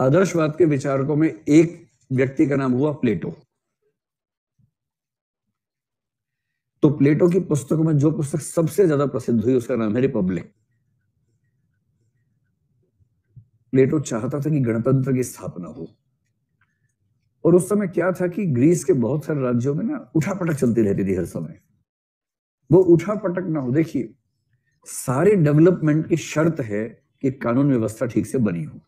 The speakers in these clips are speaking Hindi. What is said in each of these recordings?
आदर्शवाद के विचारकों में एक व्यक्ति का नाम हुआ प्लेटो तो प्लेटो की पुस्तकों में जो पुस्तक सबसे ज्यादा प्रसिद्ध हुई उसका नाम है रिपब्लिक प्लेटो चाहता था कि गणतंत्र की स्थापना हो और उस समय क्या था कि ग्रीस के बहुत सारे राज्यों में ना उठापटक चलती रहती थी हर समय वो उठापटक ना हो देखिए सारे डेवलपमेंट की शर्त है कि कानून व्यवस्था ठीक से बनी हो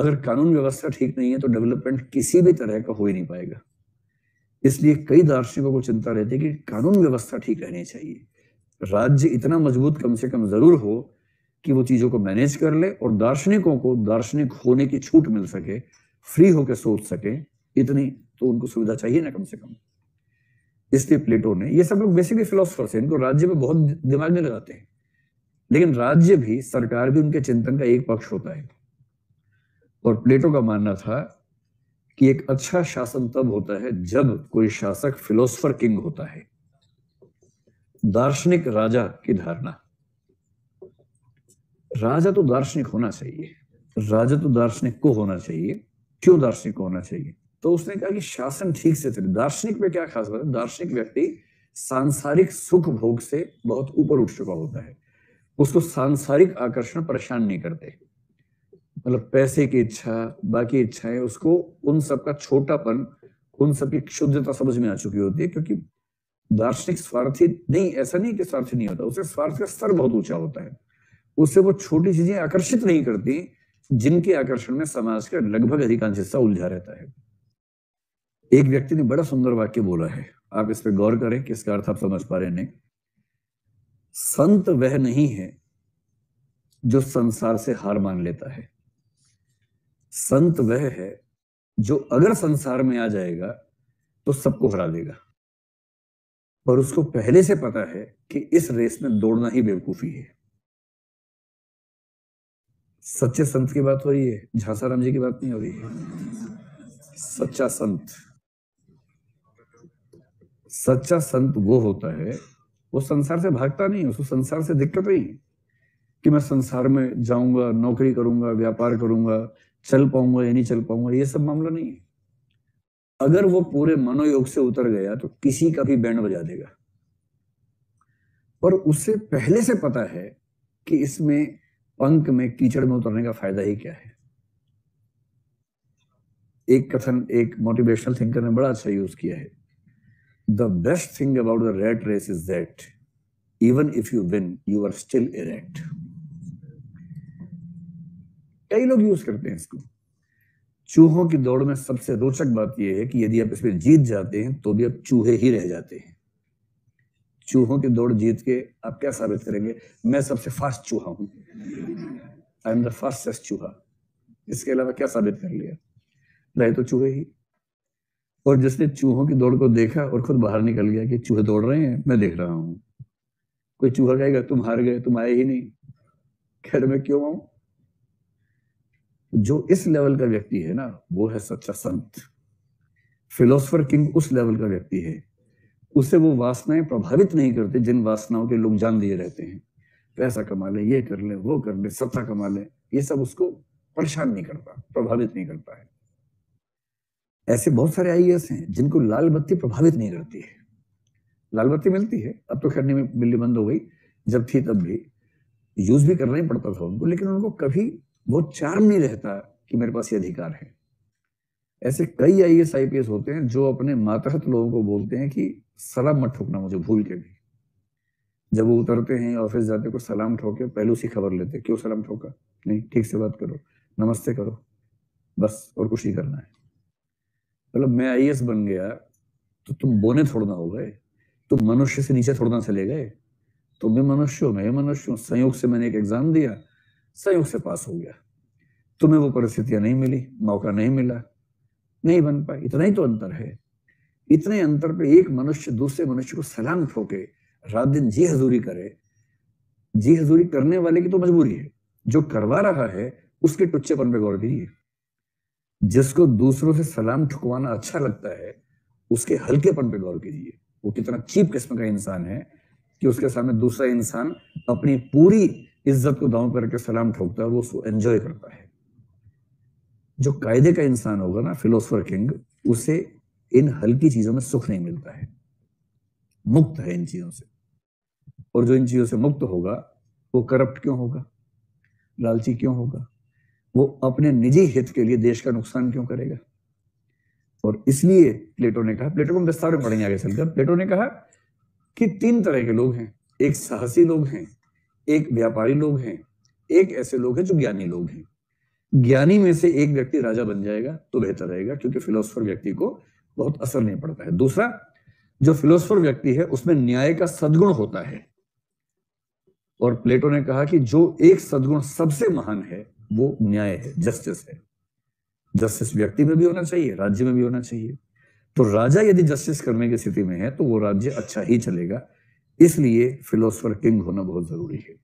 अगर कानून व्यवस्था ठीक नहीं है तो डेवलपमेंट किसी भी तरह का हो ही नहीं पाएगा इसलिए कई दार्शनिकों को चिंता रहती है कि कानून व्यवस्था ठीक रहनी चाहिए राज्य इतना मजबूत कम से कम जरूर हो कि वो चीजों को मैनेज कर ले और दार्शनिकों को दार्शनिक होने की छूट मिल सके फ्री होकर सोच सके इतनी तो उनको सुविधा चाहिए ना कम से कम इसलिए प्लेटो ने ये सब लोग बेसिकली फिलोसफर्स हैं इनको राज्य में बहुत दिमाग में लगाते हैं लेकिन राज्य भी सरकार भी उनके चिंतन का एक पक्ष होता है और प्लेटो का मानना था कि एक अच्छा शासन तब होता है जब कोई शासक फिलोसफर किंग होता है दार्शनिक राजा की धारणा राजा तो दार्शनिक होना चाहिए राजा तो दार्शनिक को होना चाहिए क्यों दार्शनिक को होना चाहिए तो उसने कहा कि शासन ठीक से चले दार्शनिक में क्या खास बात है दार्शनिक व्यक्ति सांसारिक सुख भोग से बहुत ऊपर उठ चुका होता है उसको सांसारिक आकर्षण परेशान नहीं करते मतलब पैसे की इच्छा बाकी इच्छाएं उसको उन सब का छोटापन उन सब की क्षुद्रता समझ में आ चुकी होती है क्योंकि दार्शनिक स्वार्थी नहीं ऐसा नहीं कि स्वार्थी नहीं होता उसे स्वार्थ का स्तर बहुत ऊंचा होता है उससे वो छोटी चीजें आकर्षित नहीं करती जिनके आकर्षण में समाज का लगभग अधिकांश हिस्सा उलझा रहता है एक व्यक्ति ने बड़ा सुंदर वाक्य बोला है आप इस पर गौर करें कि इसका अर्थ आप समझ पा रहे नहीं संत वह नहीं है जो संसार से हार मान लेता है संत वह है जो अगर संसार में आ जाएगा तो सबको हरा देगा और उसको पहले से पता है कि इस रेस में दौड़ना ही बेवकूफी है सच्चे संत की बात हो रही है राम जी की बात नहीं हो रही है सच्चा संत सच्चा संत वो होता है वो संसार से भागता नहीं उसको संसार से दिक्कत नहीं कि मैं संसार में जाऊंगा नौकरी करूंगा व्यापार करूंगा चल पाऊंगा या नहीं चल पाऊंगा ये सब मामला नहीं है अगर वो पूरे मनोयोग से उतर गया तो किसी का भी बैंड बजा देगा पर उससे पहले से पता है कि इसमें पंख में कीचड़ में उतरने का फायदा ही क्या है एक कथन एक मोटिवेशनल थिंकर ने बड़ा अच्छा यूज किया है the best thing about the rat race is that even if you win you are still a rat कई लोग यूज करते हैं इसको चूहों की दौड़ में सबसे रोचक बात यह है कि यदि आप इसमें जीत जाते हैं तो भी आप चूहे ही रह जाते हैं चूहों की दौड़ जीत के आप क्या साबित करेंगे मैं सबसे फास्ट चूहा हूं आई एम द फास्टेस्ट चूहा इसके अलावा क्या साबित कर लिया रहे तो चूहे ही और जिसने चूहों की दौड़ को देखा और खुद बाहर निकल गया कि चूहे दौड़ रहे हैं मैं देख रहा हूं कोई चूहा कहेगा तुम हार गए तुम आए ही नहीं खैर मैं क्यों आऊं जो इस लेवल का व्यक्ति है ना वो है सच्चा संत फिलोसफर किंग उस लेवल का व्यक्ति है उसे वो वासनाएं प्रभावित नहीं करते जिन वासनाओं के लोग जान दिए रहते हैं पैसा कमा ले ये कर ले वो कर ले सत्ता कमा ले ये सब उसको परेशान नहीं करता प्रभावित नहीं करता है ऐसे बहुत सारे आई e हैं जिनको लाल बत्ती प्रभावित नहीं करती है लाल बत्ती मिलती है अब तो खैर बिल्ली बंद हो गई जब थी तब भी यूज भी करना ही पड़ता था उनको लेकिन उनको कभी वो चार्म नहीं रहता कि मेरे पास ये अधिकार है ऐसे कई I S I P S होते हैं जो अपने मातहत लोगों को बोलते हैं कि सलाम मत ठोकना मुझे भूल के भी जब वो उतरते हैं ऑफिस जाते को सलाम ठोके पहलू सी खबर लेते क्यों सलाम ठोका नहीं ठीक से बात करो नमस्ते करो बस और कुछ ही करना है मतलब मैं आई बन गया तो तुम बोने थोड़ना हो गए तुम मनुष्य से नीचे थोड़ना चले गए तुम तो भी मनुष्य हो मैं मनुष्य हूँ संयोग से मैंने एक एग्जाम दिया संयोग से पास हो गया तुम्हें वो परिस्थितियां नहीं मिली मौका नहीं मिला नहीं बन पाई इतना ही तो अंतर है इतने अंतर पे एक मनुष्य दूसरे मनुष्य को सलाम ठोके रात दिन जी हजूरी करे जी हजूरी करने वाले की तो मजबूरी है जो करवा रहा है उसके टुच्चेपन पर गौर कीजिए जिसको दूसरों से सलाम ठुकवाना अच्छा लगता है उसके हल्केपन पर गौर कीजिए वो कितना चीप किस्म का इंसान है कि उसके सामने दूसरा इंसान अपनी पूरी इज्जत को दाव करके सलाम ठोकता है वो उसको एंजॉय करता है जो कायदे का इंसान होगा ना फिलोसफर किंग उसे इन हल्की चीजों में सुख नहीं मिलता है मुक्त है इन चीजों से और जो इन चीजों से मुक्त होगा वो करप्ट क्यों होगा लालची क्यों होगा वो अपने निजी हित के लिए देश का नुकसान क्यों करेगा और इसलिए प्लेटो ने कहा प्लेटो को हम विस्तार में पढ़ेंगे आगे चलकर प्लेटो ने कहा कि तीन तरह के लोग हैं एक साहसी लोग हैं एक व्यापारी लोग हैं एक ऐसे लोग हैं जो ज्ञानी लोग हैं ज्ञानी में से एक व्यक्ति राजा बन जाएगा तो बेहतर रहेगा क्योंकि फिलोसफर व्यक्ति को बहुत असर नहीं पड़ता है दूसरा जो फिलोसफर व्यक्ति है उसमें न्याय का सदगुण होता है और प्लेटो ने कहा कि जो एक सदगुण सबसे महान है वो न्याय है जस्टिस है जस्टिस व्यक्ति में भी होना चाहिए राज्य में भी होना चाहिए तो राजा यदि जस्टिस करने की स्थिति में है तो वो राज्य अच्छा ही चलेगा इसलिए फिलोसफर किंग होना बहुत जरूरी है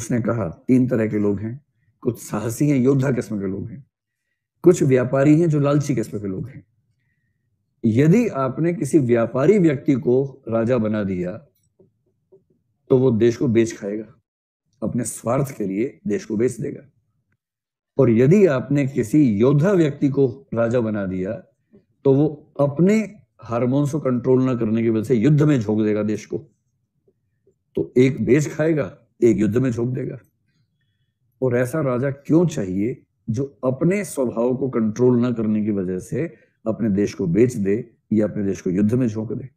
उसने कहा तीन तरह के लोग हैं कुछ साहसी हैं योद्धा किस्म के लोग हैं कुछ व्यापारी हैं जो लालची किस्म के लोग हैं यदि आपने किसी व्यापारी व्यक्ति को राजा बना दिया तो वो देश को बेच खाएगा अपने स्वार्थ के लिए देश को बेच देगा और यदि आपने किसी योद्धा व्यक्ति को राजा बना दिया तो वो अपने हारमोन को कंट्रोल ना करने की वजह से युद्ध में झोंक देगा देश को तो एक बेच खाएगा एक युद्ध में झोंक देगा और ऐसा राजा क्यों चाहिए जो अपने स्वभाव को कंट्रोल ना करने की वजह से अपने देश को बेच दे या अपने देश को युद्ध में झोंक दे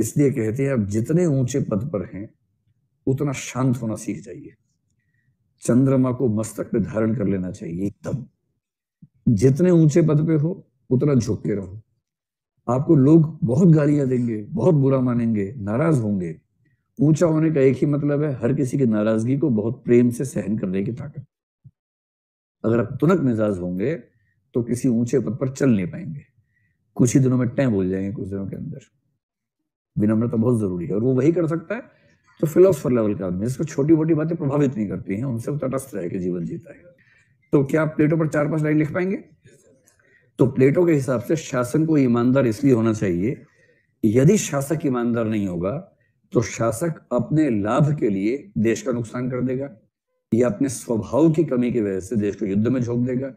इसलिए कहते हैं आप जितने ऊंचे पद पर हैं उतना शांत होना सीख जाइए चंद्रमा को मस्तक पे धारण कर लेना चाहिए एकदम जितने ऊंचे पद पे हो उतना झुक के रहो आपको लोग बहुत गालियां देंगे बहुत बुरा मानेंगे नाराज होंगे ऊंचा होने का एक ही मतलब है हर किसी की नाराजगी को बहुत प्रेम से सहन करने की ताकत अगर आप तुनक मिजाज होंगे तो किसी ऊंचे पद पर चल नहीं पाएंगे कुछ ही दिनों में टैं बोल जाएंगे कुछ दिनों के अंदर विनम्रता बहुत जरूरी है और वो वही कर सकता है तो फिलोसफर लेवल का आदमी इसको छोटी मोटी बातें प्रभावित नहीं करती हैं उनसे तटस्थ रह के जीवन जीता है तो क्या आप प्लेटों पर चार पांच लाइन लिख पाएंगे तो प्लेटो के हिसाब से शासन को ईमानदार इसलिए होना चाहिए यदि शासक ईमानदार नहीं होगा तो शासक अपने लाभ के लिए देश का नुकसान कर देगा या अपने स्वभाव की कमी की वजह से देश को युद्ध में झोंक देगा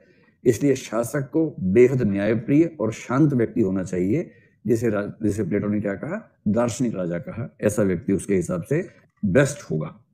इसलिए शासक को बेहद न्यायप्रिय और शांत व्यक्ति होना चाहिए जिसे जिसे प्लेटो ने क्या कहा दार्शनिक राजा कहा ऐसा व्यक्ति उसके हिसाब से बेस्ट होगा